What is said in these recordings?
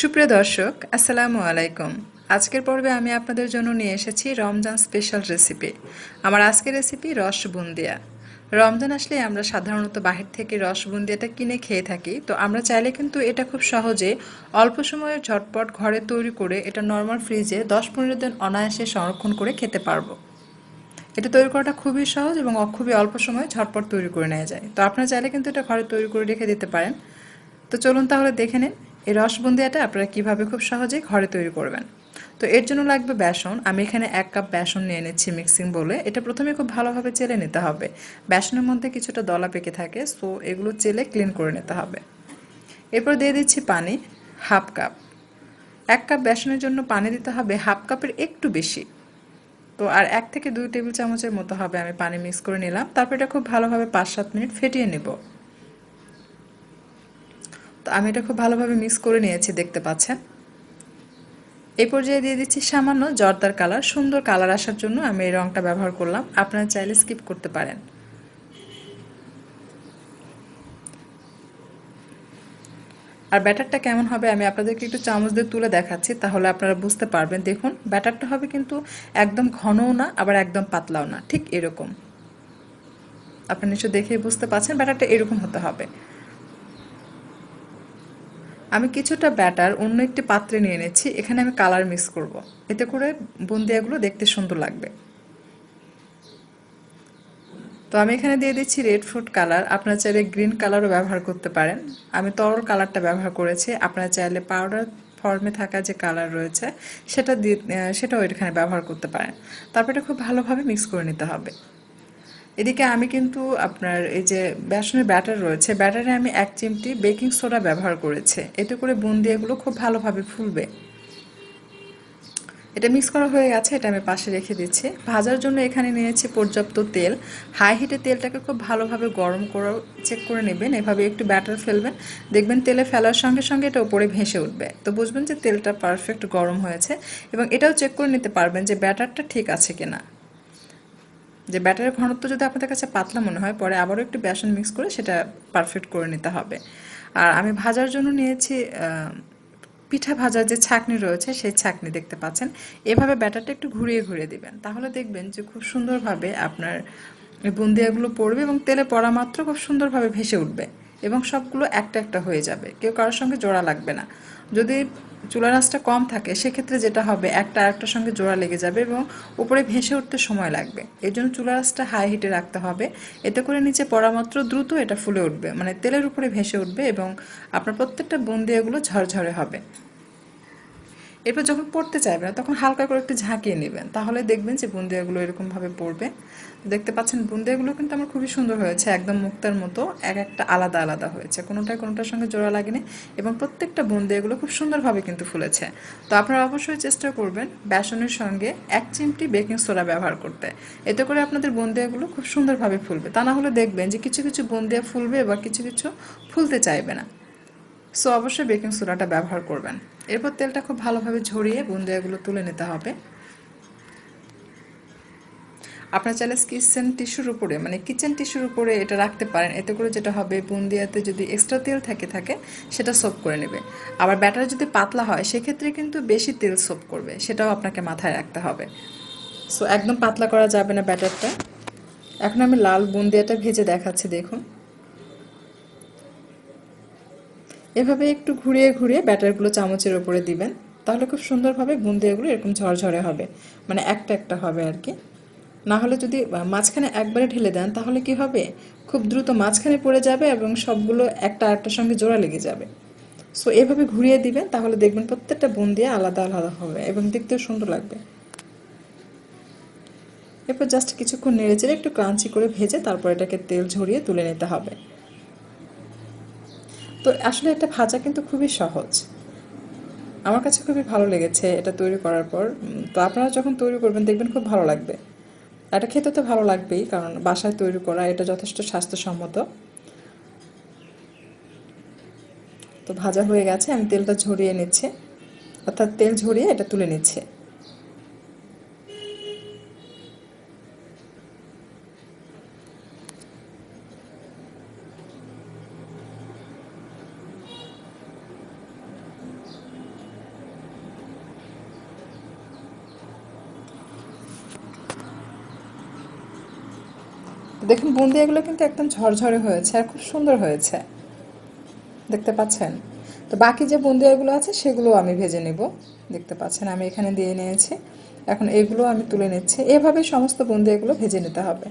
সুপ্রিয় দর্শক আসসালামু আলাইকুম আজকের পর্বে আমি আপনাদের জন্য নিয়ে এসেছি রমজান স্পেশাল রেসিপি আমার আজকের রেসিপি রস বুন্দিয়া রমজান আসলে আমরা সাধারণত বাহির থেকে রস বুন্দিয়াটা কিনে খেয়ে থাকি তো আমরা চাইলে কিন্তু এটা খুব সহজে অল্প সময়ে ঝটপট ঘরে তৈরি করে এটা নর্মাল ফ্রিজে দশ পনেরো দিন অনায়াসে সংরক্ষণ করে খেতে পারবো এটা তৈরি করাটা খুবই সহজ এবং খুবই অল্প সময়ে ঝটপট তৈরি করে নেওয়া যায় তো আপনারা চাইলে কিন্তু এটা ঘরে তৈরি করে রেখে দিতে পারেন তো চলুন তাহলে দেখে নিন এই রসবুন্দিয়াটা আপনারা কিভাবে খুব সহজেই ঘরে তৈরি করবেন তো এর জন্য লাগবে বেসন আমি এখানে এক কাপ বেসন নিয়ে নিচ্ছি মিক্সিং বলে এটা প্রথমে খুব ভালোভাবে চেলে নিতে হবে বেসনের মধ্যে কিছুটা দলা পেকে থাকে সো এগুলো চেলে ক্লিন করে নিতে হবে এরপর দিয়ে দিচ্ছি পানি হাফ কাপ এক কাপ বেসনের জন্য পানি দিতে হবে হাফ কাপের একটু বেশি তো আর এক থেকে দুই টেবিল চামচের মতো হবে আমি পানি মিক্স করে নিলাম তারপর এটা খুব ভালোভাবে পাঁচ সাত মিনিট ফেটিয়ে নেবো তো আমি এটা খুব ভালোভাবে মিক্স করে নিয়েছি দেখতে পাচ্ছেন এই পর্যায়ে দিয়ে দিচ্ছি সামান্য জর্দার কালার সুন্দর কালার আসার জন্য আমি এই রঙটা ব্যবহার করলাম আপনারা চাইলে স্কিপ করতে পারেন আর ব্যাটারটা কেমন হবে আমি আপনাদেরকে একটু চামচ দিয়ে তুলে দেখাচ্ছি তাহলে আপনারা বুঝতে পারবেন দেখুন ব্যাটারটা হবে কিন্তু একদম ঘনও না আবার একদম পাতলাও না ঠিক এরকম আপনারা নিশ্চয় দেখে বুঝতে পারছেন ব্যাটারটা এরকম হতে হবে আমি কিছুটা ব্যাটার অন্য একটি পাত্রে নিয়ে নিচ্ছি এখানে আমি কালার মিক্স করব। এতে করে বুন্দিয়াগুলো দেখতে সুন্দর লাগবে তো আমি এখানে দিয়ে দিচ্ছি রেড ফ্রুট কালার আপনারা চাইলে গ্রিন কালারও ব্যবহার করতে পারেন আমি তরল কালারটা ব্যবহার করেছি আপনারা চাইলে পাউডার ফর্মে থাকা যে কালার রয়েছে সেটা দিয়ে সেটাও এখানে ব্যবহার করতে পারেন তারপরে এটা খুব ভালোভাবে মিক্স করে নিতে হবে এদিকে আমি কিন্তু আপনার এই যে বেসনের ব্যাটার রয়েছে ব্যাটারে আমি এক চিমটি বেকিং সোডা ব্যবহার করেছে এতে করে এগুলো খুব ভালোভাবে ফুলবে এটা মিক্স করা হয়ে গেছে এটা আমি পাশে রেখে দিচ্ছি ভাজার জন্য এখানে নিয়েছি পর্যাপ্ত তেল হাই হিটে তেলটাকে খুব ভালোভাবে গরম করে চেক করে নেবেন এভাবে একটু ব্যাটার ফেলবেন দেখবেন তেলে ফেলার সঙ্গে সঙ্গে এটা উপরে ভেসে উঠবে তো বুঝবেন যে তেলটা পারফেক্ট গরম হয়েছে এবং এটাও চেক করে নিতে পারবেন যে ব্যাটারটা ঠিক আছে কিনা যে ব্যাটারের ঘনত্ব যদি আপনাদের কাছে পাতলা মনে হয় পরে আবারও একটু বেসন মিক্স করে সেটা পারফেক্ট করে নিতে হবে আর আমি ভাজার জন্য নিয়েছি পিঠা ভাজার যে ছাকনি রয়েছে সেই ছাকনি দেখতে পাচ্ছেন এভাবে ব্যাটারটা একটু ঘুরিয়ে ঘুরিয়ে দিবেন তাহলে দেখবেন যে খুব সুন্দরভাবে আপনার বুন্দিয়াগুলো পড়বে এবং তেলে পড়া মাত্র খুব সুন্দরভাবে ভেসে উঠবে এবং সবগুলো একটা একটা হয়ে যাবে কেউ কারোর সঙ্গে জোড়া লাগবে না যদি চুলা আঁচটা কম থাকে সেক্ষেত্রে যেটা হবে একটা আরেকটার সঙ্গে জোড়া লেগে যাবে এবং উপরে ভেসে উঠতে সময় লাগবে এর জন্য চুলা আঁচটা হাই হিটে রাখতে হবে এতে করে নিচে পড়া মাত্র দ্রুত এটা ফুলে উঠবে মানে তেলের উপরে ভেসে উঠবে এবং আপনার প্রত্যেকটা এগুলো ঝরঝরে হবে এরপর যখন পড়তে চাইবেন তখন হালকা করে একটু ঝাঁকিয়ে নেবেন তাহলে দেখবেন যে বুন্দিয়াগুলো এরকমভাবে পড়বে দেখতে পাচ্ছেন বুন্দিয়াগুলো কিন্তু আমার খুবই সুন্দর হয়েছে একদম মুক্তার মতো এক একটা আলাদা আলাদা হয়েছে কোনোটাই কোনোটার সঙ্গে জোড়া লাগেনি এবং প্রত্যেকটা বুন্দিয়াগুলো খুব সুন্দরভাবে কিন্তু ফুলেছে তো আপনারা অবশ্যই চেষ্টা করবেন বেসনের সঙ্গে এক চিমটি বেকিং সোডা ব্যবহার করতে এতে করে আপনাদের বুন্দিয়াগুলো খুব সুন্দরভাবে ফুলবে তা না হলে দেখবেন যে কিছু কিছু বুন্দিয়া ফুলবে বা কিছু কিছু ফুলতে চাইবে না সো অবশ্যই বেকিং সোডাটা ব্যবহার করবেন এরপর তেলটা খুব ভালোভাবে ঝরিয়ে বুন্দিয়াগুলো তুলে নিতে হবে আপনার চাইলে কিচেন টিস্যুর উপরে মানে কিচেন টিস্যুর উপরে এটা রাখতে পারেন এতে করে যেটা হবে বুন্দিয়াতে যদি এক্সট্রা তেল থাকে থাকে সেটা সোপ করে নেবে আবার ব্যাটার যদি পাতলা হয় সেক্ষেত্রে কিন্তু বেশি তেল সোপ করবে সেটাও আপনাকে মাথায় রাখতে হবে সো একদম পাতলা করা যাবে না ব্যাটারটা এখন আমি লাল বুন্দিয়াটা ভেজে দেখাচ্ছি দেখুন এভাবে একটু ঘুরিয়ে ঘুরিয়ে ব্যাটারগুলো চামচের ওপরে দিবেন তাহলে খুব সুন্দরভাবে বুন্দিয়াগুলো এরকম ঝরঝরে হবে মানে একটা একটা হবে আর কি না হলে যদি মাঝখানে একবারে ঢেলে দেন তাহলে কি হবে খুব দ্রুত মাঝখানে পড়ে যাবে এবং সবগুলো একটা আরেকটার সঙ্গে জোড়া লেগে যাবে সো এভাবে ঘুরিয়ে দিবেন তাহলে দেখবেন প্রত্যেকটা বুন্দিয়া আলাদা আলাদা হবে এবং দেখতেও সুন্দর লাগবে এরপর জাস্ট কিছুক্ষণ নেড়ে চেড়ে একটু ক্রাঞ্চি করে ভেজে তারপর এটাকে তেল ঝরিয়ে তুলে নিতে হবে তো আসলে এটা ভাজা কিন্তু খুবই সহজ আমার কাছে খুবই ভালো লেগেছে এটা তৈরি করার পর তো আপনারা যখন তৈরি করবেন দেখবেন খুব ভালো লাগবে এটা খেতে তো ভালো লাগবেই কারণ বাসায় তৈরি করা এটা যথেষ্ট স্বাস্থ্যসম্মত তো ভাজা হয়ে গেছে আমি তেলটা ঝরিয়ে নিচ্ছে অর্থাৎ তেল ঝরিয়ে এটা তুলে নিচ্ছে দেখুন এগুলো কিন্তু একদম ঝরঝরে হয়েছে আর খুব সুন্দর হয়েছে দেখতে পাচ্ছেন তো বাকি যে এগুলো আছে সেগুলো আমি ভেজে নেব দেখতে পাচ্ছেন আমি এখানে দিয়ে নিয়েছি এখন এগুলো আমি তুলে নিচ্ছি এভাবে সমস্ত এগুলো ভেজে নিতে হবে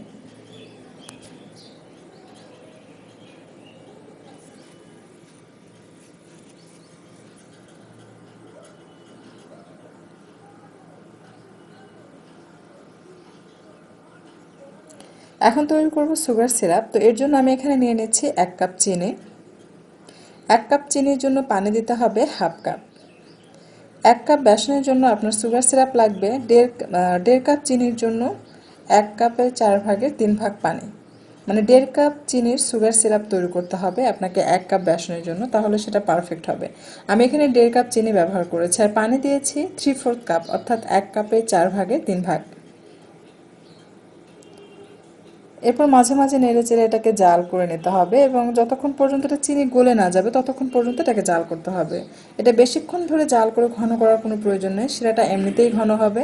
এখন তৈরি করব সুগার সিরাপ তো এর জন্য আমি এখানে নিয়ে নিচ্ছি এক কাপ চিনি এক কাপ চিনির জন্য পানি দিতে হবে হাফ কাপ এক কাপ বেসনের জন্য আপনার সুগার সিরাপ লাগবে দেড় দেড় কাপ চিনির জন্য এক কাপের চার ভাগের তিন ভাগ পানি মানে দেড় কাপ চিনির সুগার সিরাপ তৈরি করতে হবে আপনাকে এক কাপ বেসনের জন্য তাহলে সেটা পারফেক্ট হবে আমি এখানে দেড় কাপ চিনি ব্যবহার করেছি আর পানি দিয়েছি থ্রি ফোর্থ কাপ অর্থাৎ এক কাপে চার ভাগে তিন ভাগ এরপর মাঝে মাঝে নেড়ে চেড়ে এটাকে জাল করে নিতে হবে এবং যতক্ষণ পর্যন্ত এটা চিনি গলে না যাবে ততক্ষণ পর্যন্ত এটাকে জাল করতে হবে এটা বেশিক্ষণ ধরে জাল করে ঘন করার কোনো প্রয়োজন নেই শিরাটা এমনিতেই ঘন হবে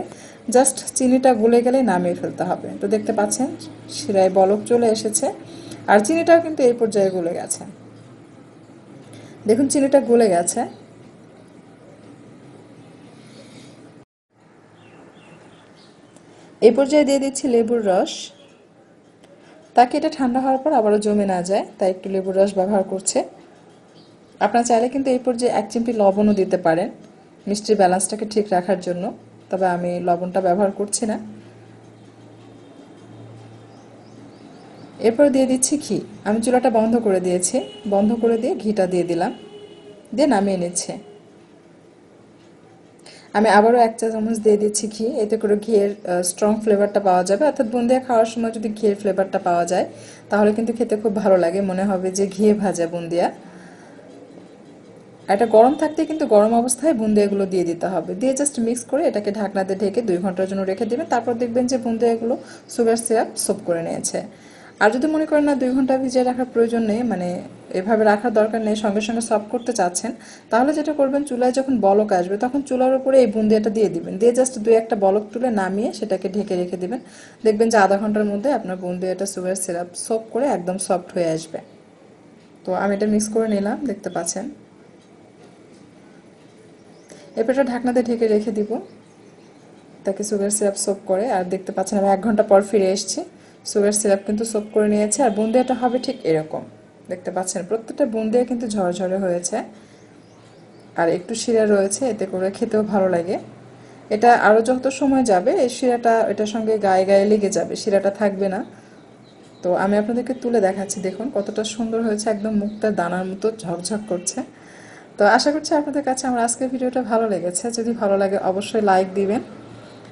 জাস্ট চিনিটা গলে গেলে নামিয়ে ফেলতে হবে তো দেখতে পাচ্ছেন শিরায় বলক চলে এসেছে আর চিনিটাও কিন্তু এই পর্যায়ে গলে গেছে দেখুন চিনিটা গলে গেছে এই পর্যায়ে দিয়ে দিচ্ছি লেবুর রস তাকে এটা ঠান্ডা হওয়ার পর আবারও জমে না যায় তাই একটু লেবুর রস ব্যবহার করছে আপনারা চাইলে কিন্তু এই পর্যায়ে এক চিমটি লবণও দিতে পারেন মিষ্টির ব্যালেন্সটাকে ঠিক রাখার জন্য তবে আমি লবণটা ব্যবহার করছি না এরপর দিয়ে দিচ্ছি ঘি আমি চুলাটা বন্ধ করে দিয়েছি বন্ধ করে দিয়ে ঘিটা দিয়ে দিলাম দিয়ে নামিয়ে নিচ্ছে আমি আবারও এক চা চামচ দিয়ে দিচ্ছি ঘি এতে করে ঘিয়ের স্ট্রং ফ্লেভারটা পাওয়া যাবে অর্থাৎ বুন্দিয়া খাওয়ার সময় যদি ঘিয়ের ফ্লেভারটা পাওয়া যায় তাহলে কিন্তু খেতে খুব ভালো লাগে মনে হবে যে ঘিয়ে ভাজা বুন্দিয়া এটা গরম থাকতে কিন্তু গরম অবস্থায় বুন্দিয়াগুলো দিয়ে দিতে হবে দিয়ে জাস্ট মিক্স করে এটাকে ঢাকনাতে ঢেকে দুই ঘন্টার জন্য রেখে দেবেন তারপর দেখবেন যে বুন্দিয়াগুলো সুগার সিরাপ সোপ করে নিয়েছে আর যদি মনে করেন না দুই ঘন্টা ভিজিয়ে রাখার প্রয়োজন নেই মানে এভাবে রাখার দরকার নেই সঙ্গে সঙ্গে সফট করতে চাচ্ছেন তাহলে যেটা করবেন চুলায় যখন বলক আসবে তখন চুলার উপরে এই বুন্দিয়াটা দিয়ে দিবেন দিয়ে জাস্ট দুই একটা বলক তুলে নামিয়ে সেটাকে ঢেকে রেখে দিবেন দেখবেন যে আধা ঘন্টার মধ্যে আপনার বুন্দিয়াটা সুগার সিরাপ সোপ করে একদম সফট হয়ে আসবে তো আমি এটা মিক্স করে নিলাম দেখতে পাচ্ছেন এরপর এটা ঢাকনাতে ঢেকে রেখে দিব তাকে সুগার সিরাপ সোপ করে আর দেখতে পাচ্ছেন আমি এক ঘন্টা পর ফিরে এসেছি সুগার সিরাপ কিন্তু সোপ করে নিয়েছে আর বুন্দিয়াটা হবে ঠিক এরকম দেখতে পাচ্ছেন প্রত্যেকটা বুন্দিয়া কিন্তু ঝরঝরে হয়েছে আর একটু শিরা রয়েছে এতে করে খেতেও ভালো লাগে এটা আরও যত সময় যাবে এই শিরাটা এটার সঙ্গে গায়ে গায়ে লেগে যাবে শিরাটা থাকবে না তো আমি আপনাদেরকে তুলে দেখাচ্ছি দেখুন কতটা সুন্দর হয়েছে একদম মুখটা দানার মতো ঝকঝক করছে তো আশা করছি আপনাদের কাছে আমার আজকের ভিডিওটা ভালো লেগেছে যদি ভালো লাগে অবশ্যই লাইক দিবেন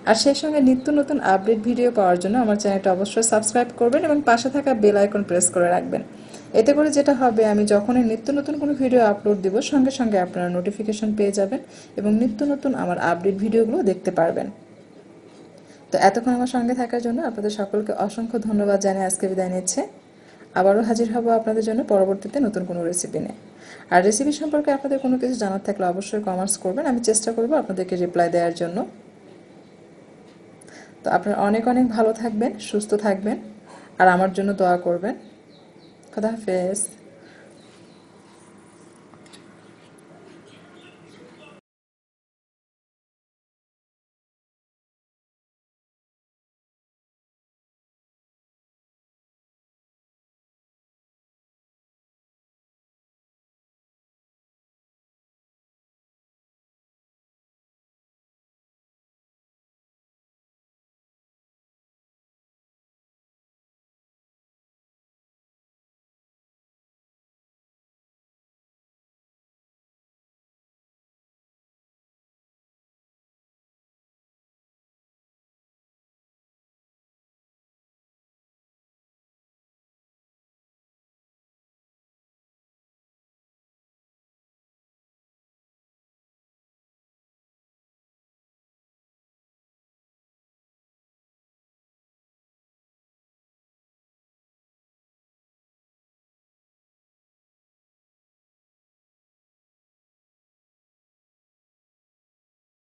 আর সেই সঙ্গে নিত্য নতুন আপডেট ভিডিও পাওয়ার জন্য আমার চ্যানেলটা অবশ্যই সাবস্ক্রাইব করবেন এবং পাশে থাকা বেল আইকন প্রেস করে রাখবেন এতে করে যেটা হবে আমি যখনই নিত্য নতুন কোনো ভিডিও আপলোড দেব সঙ্গে সঙ্গে আপনারা নোটিফিকেশন পেয়ে যাবেন এবং নিত্য নতুন আমার আপডেট ভিডিওগুলো দেখতে পারবেন তো এতক্ষণ আমার সঙ্গে থাকার জন্য আপনাদের সকলকে অসংখ্য ধন্যবাদ জানিয়ে আজকে বিদায় নিচ্ছে আবারও হাজির হব আপনাদের জন্য পরবর্তীতে নতুন কোনো রেসিপি নিয়ে আর রেসিপি সম্পর্কে আপনাদের কোনো কিছু জানার থাকলে অবশ্যই কমার্স করবেন আমি চেষ্টা করব আপনাদেরকে রিপ্লাই দেওয়ার জন্য তো আপনারা অনেক অনেক ভালো থাকবেন সুস্থ থাকবেন আর আমার জন্য দোয়া করবেন খোদা হাফেজ